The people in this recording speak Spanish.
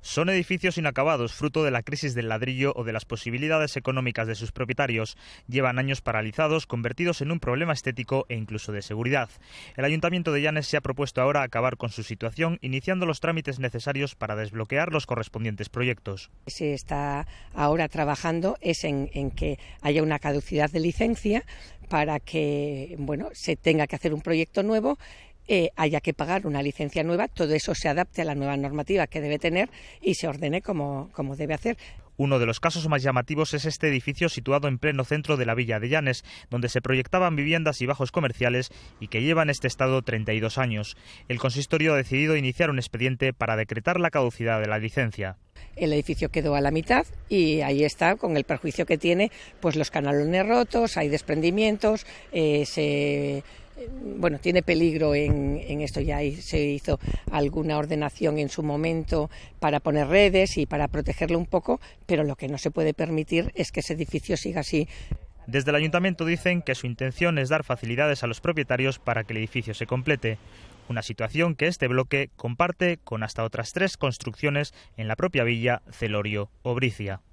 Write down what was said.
Son edificios inacabados, fruto de la crisis del ladrillo o de las posibilidades económicas de sus propietarios. Llevan años paralizados, convertidos en un problema estético e incluso de seguridad. El Ayuntamiento de Llanes se ha propuesto ahora acabar con su situación, iniciando los trámites necesarios para desbloquear los correspondientes proyectos. Se está ahora trabajando en, que haya una caducidad de licencia para que bueno, se tenga que hacer un proyecto nuevo eh, haya que pagar una licencia nueva, todo eso se adapte a la nueva normativa que debe tener y se ordene como, debe hacer. Uno de los casos más llamativos es este edificio situado en pleno centro de la villa de Llanes, donde se proyectaban viviendas y bajos comerciales y que lleva en este estado 32 años. El consistorio ha decidido iniciar un expediente para decretar la caducidad de la licencia. El edificio quedó a la mitad y ahí está, con el perjuicio que tiene, pues los canalones rotos, hay desprendimientos, eh, se bueno, tiene peligro en, esto. Ya se hizo alguna ordenación en su momento para poner redes y para protegerlo un poco, pero lo que no se puede permitir es que ese edificio siga así. Desde el ayuntamiento dicen que su intención es dar facilidades a los propietarios para que el edificio se complete, una situación que este bloque comparte con hasta otras tres construcciones en la propia villa Celorio Obricia.